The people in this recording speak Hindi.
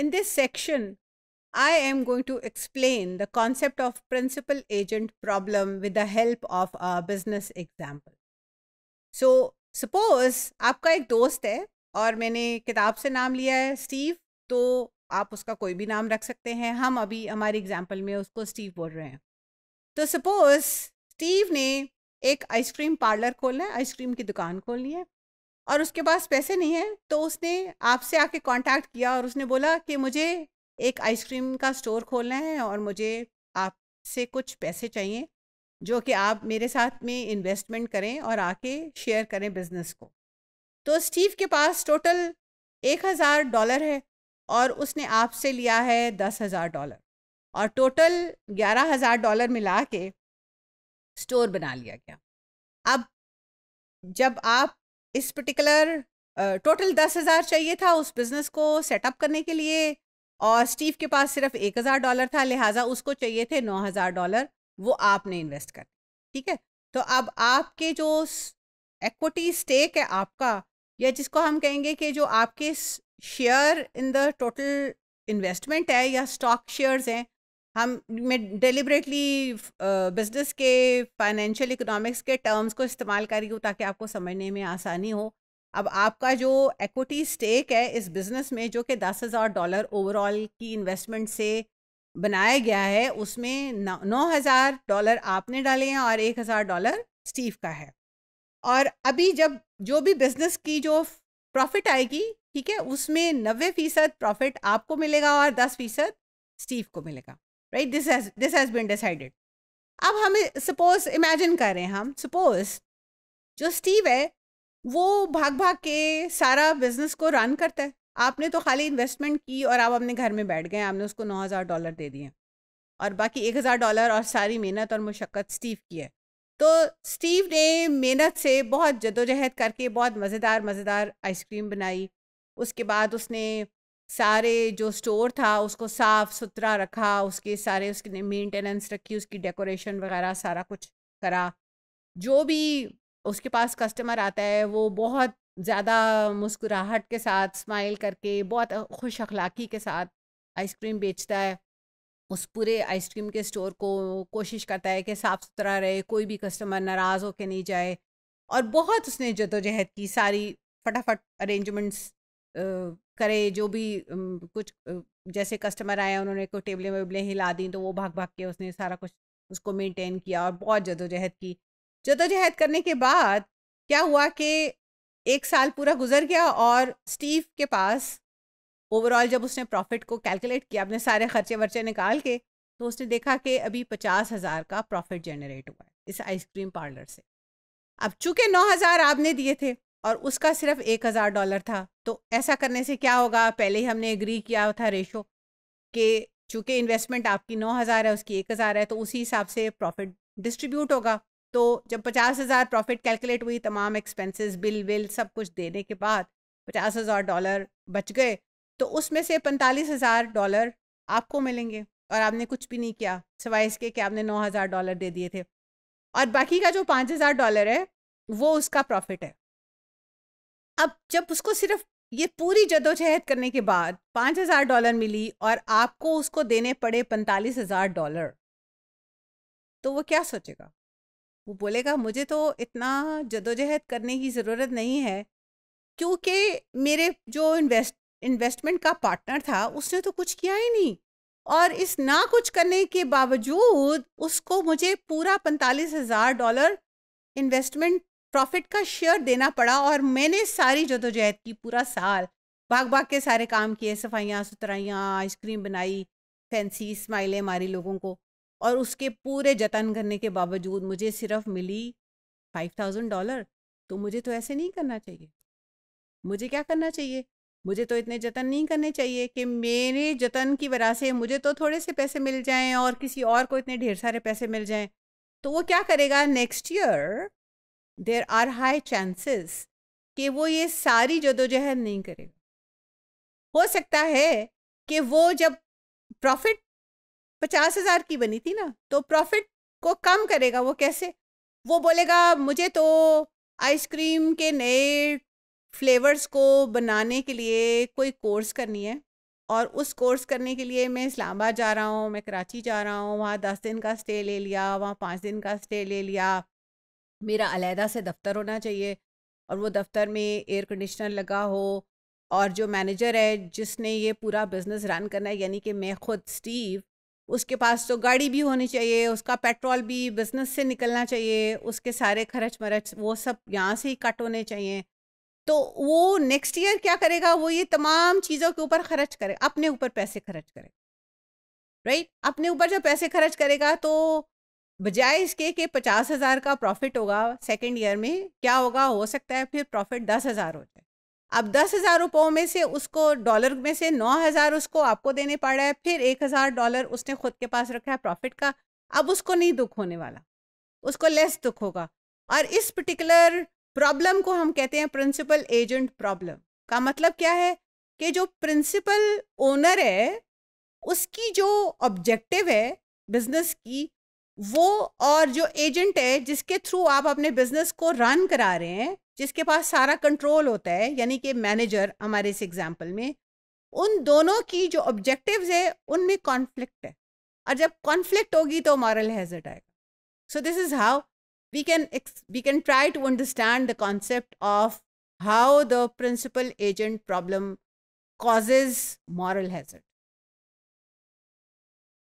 In this section, I am going to explain the concept of principal agent problem with the help of a business example. So suppose आपका एक दोस्त है और मैंने किताब से नाम लिया है स्टीव तो आप उसका कोई भी नाम रख सकते हैं हम अभी हमारे एग्जाम्पल में उसको स्टीव बोल रहे हैं तो सपोज स्टीव ने एक आइसक्रीम पार्लर खोला है आइसक्रीम की दुकान खोलनी है और उसके पास पैसे नहीं है तो उसने आपसे आके कांटेक्ट किया और उसने बोला कि मुझे एक आइसक्रीम का स्टोर खोलना है और मुझे आपसे कुछ पैसे चाहिए जो कि आप मेरे साथ में इन्वेस्टमेंट करें और आके शेयर करें बिजनेस को तो स्टीव के पास टोटल एक हज़ार डॉलर है और उसने आपसे लिया है दस हज़ार डॉलर और टोटल ग्यारह हज़ार डॉलर मिला के स्टोर बना लिया गया अब जब आप इस पर्टिकुलर टोटल दस हज़ार चाहिए था उस बिज़नेस को सेटअप करने के लिए और स्टीव के पास सिर्फ एक हज़ार डॉलर था लिहाजा उसको चाहिए थे नौ हज़ार डॉलर वो आपने इन्वेस्ट कर ठीक है तो अब आपके जो एक्विटी स्टेक है आपका या जिसको हम कहेंगे कि जो आपके share in the total investment है या स्टॉक शेयर्स हैं हम मैं डिलिब्रेटली बिजनेस uh, के फाइनेंशियल इकोनॉमिक्स के टर्म्स को इस्तेमाल कर रही हूँ ताकि आपको समझने में आसानी हो अब आपका जो एक्विटी स्टेक है इस बिज़नेस में जो कि दस हज़ार डॉलर ओवरऑल की इन्वेस्टमेंट से बनाया गया है उसमें नौ हज़ार डॉलर आपने डाले हैं और एक हज़ार डॉलर स्टीव का है और अभी जब जो भी बिज़नेस की जो प्रॉफिट आएगी ठीक है उसमें नबे फ़ीसद प्रॉफिट आपको मिलेगा और दस फ़ीसद स्टीव को मिलेगा right this has this has been decided अब हमें सपोज इमेजिन कर रहे हैं हम सपोज जो स्टीव है वो भाग भाग के सारा बिजनेस को रन करता है आपने तो खाली इन्वेस्टमेंट की और आप अपने घर में बैठ गए आपने उसको नौ हज़ार डॉलर दे दिए और बाकी एक हज़ार डॉलर और सारी मेहनत और मशक्क़त स्टीव की है तो स्टीव ने मेहनत से बहुत जदोजहद करके बहुत मज़ेदार मज़ेदार आइसक्रीम बनाई उसके बाद उसने सारे जो स्टोर था उसको साफ़ सुथरा रखा उसके सारे उसने मेंटेनेंस रखी उसकी डेकोरेशन वगैरह सारा कुछ करा जो भी उसके पास कस्टमर आता है वो बहुत ज़्यादा मुस्कुराहट के साथ स्माइल करके बहुत खुश अखलाकी के साथ आइसक्रीम बेचता है उस पूरे आइसक्रीम के स्टोर को कोशिश करता है कि साफ़ सुथरा रहे कोई भी कस्टमर नाराज़ हो के नहीं जाए और बहुत उसने जदोजहद की सारी फटाफट अरेंजमेंट्स करे जो भी कुछ जैसे कस्टमर आया उन्होंने कोई टेबलें वेबलें हिला दी तो वो भाग भाग के उसने सारा कुछ उसको मेंटेन किया और बहुत जदोजहद की जदोजहद करने के बाद क्या हुआ कि एक साल पूरा गुजर गया और स्टीव के पास ओवरऑल जब उसने प्रॉफिट को कैलकुलेट किया अपने सारे खर्चे वर्चे निकाल के तो उसने देखा कि अभी पचास हज़ार का प्रॉफिट जनरेट हुआ है इस आइसक्रीम पार्लर से अब चूँकि नौ हज़ार आपने दिए थे और उसका सिर्फ एक हज़ार डॉलर था तो ऐसा करने से क्या होगा पहले ही हमने एग्री किया था रेशो कि चूँकि इन्वेस्टमेंट आपकी नौ हज़ार है उसकी एक हज़ार है तो उसी हिसाब से प्रॉफिट डिस्ट्रीब्यूट होगा तो जब पचास हज़ार प्रॉफिट कैलकुलेट हुई तमाम एक्सपेंसेस बिल विल सब कुछ देने के बाद पचास हज़ार डॉलर बच गए तो उसमें से पैंतालीस हज़ार डॉलर आपको मिलेंगे और आपने कुछ भी नहीं किया सिवाय इसके कि आपने नौ हज़ार डॉलर दे दिए थे और बाकी का जो पाँच हज़ार डॉलर है वो उसका प्रॉफिट है अब जब उसको सिर्फ ये पूरी जदोजहद करने के बाद पाँच हज़ार डॉलर मिली और आपको उसको देने पड़े पैंतालीस हज़ार डॉलर तो वो क्या सोचेगा वो बोलेगा मुझे तो इतना जदोजहद करने की ज़रूरत नहीं है क्योंकि मेरे जो इन्वेस्ट इन्वेस्टमेंट का पार्टनर था उसने तो कुछ किया ही नहीं और इस ना कुछ करने के बावजूद उसको मुझे पूरा पैंतालीस हज़ार डॉलर इन्वेस्टमेंट प्रॉफिट का शेयर देना पड़ा और मैंने सारी जदोजहद की पूरा साल भाग भाग के सारे काम किए सफाइयाँ सुथराइयाँ आइसक्रीम बनाई फैंसी स्माइलें मारी लोगों को और उसके पूरे जतन करने के बावजूद मुझे सिर्फ मिली फाइव थाउजेंड डॉलर तो मुझे तो ऐसे नहीं करना चाहिए मुझे क्या करना चाहिए मुझे तो इतने जतन नहीं करने चाहिए कि मेरे जतन की वजह से मुझे तो थोड़े से पैसे मिल जाएं और किसी और को इतने ढेर सारे पैसे मिल जाएं तो वो क्या करेगा next year there are high chances कि वो ये सारी जदोजहद नहीं करेगा हो सकता है कि वो जब प्रॉफिट पचास हज़ार की बनी थी ना तो प्रॉफिट को कम करेगा वो कैसे वो बोलेगा मुझे तो आइसक्रीम के नए फ्लेवर्स को बनाने के लिए कोई कोर्स करनी है और उस कोर्स करने के लिए मैं इस्लामाबाद जा रहा हूँ मैं कराची जा रहा हूँ वहाँ दस दिन का स्टे ले लिया वहाँ पाँच दिन का स्टे ले लिया मेरा अलहदा से दफ्तर होना चाहिए और वो दफ्तर में एयर कंडीशनर लगा हो और जो मैनेजर है जिसने ये पूरा बिज़नेस रन करना है यानी कि मैं खुद स्टीव उसके पास तो गाड़ी भी होनी चाहिए उसका पेट्रोल भी बिज़नेस से निकलना चाहिए उसके सारे खर्च मरच वो सब यहाँ से ही कट होने चाहिए तो वो नेक्स्ट ईयर क्या करेगा वो ये तमाम चीज़ों के ऊपर खर्च करे अपने ऊपर पैसे खर्च करे राइट अपने ऊपर जब पैसे खर्च करेगा तो बजाय इसके कि पचास हज़ार का प्रॉफिट होगा सेकेंड ईयर में क्या होगा हो सकता है फिर प्रॉफिट दस हज़ार हो जाए अब दस हज़ार रुपयों में से उसको डॉलर में से नौ हज़ार उसको आपको देने पड़ रहा है फिर एक हज़ार डॉलर उसने खुद के पास रखा है प्रॉफिट का अब उसको नहीं दुख होने वाला उसको लेस दुख होगा और इस पर्टिकुलर प्रॉब्लम को हम कहते हैं प्रिंसिपल एजेंट प्रॉब्लम का मतलब क्या है कि जो प्रिंसिपल ओनर है उसकी जो ऑब्जेक्टिव है बिजनेस की वो और जो एजेंट है जिसके थ्रू आप अपने बिजनेस को रन करा रहे हैं जिसके पास सारा कंट्रोल होता है यानी कि मैनेजर हमारे इस एग्जाम्पल में उन दोनों की जो ऑब्जेक्टिव्स है उनमें कॉन्फ्लिक्ट है और जब कॉन्फ्लिक्ट होगी तो मॉरल हैज़ट आएगा so this is how we can we can try to understand the concept of how the principal agent problem causes moral हैजट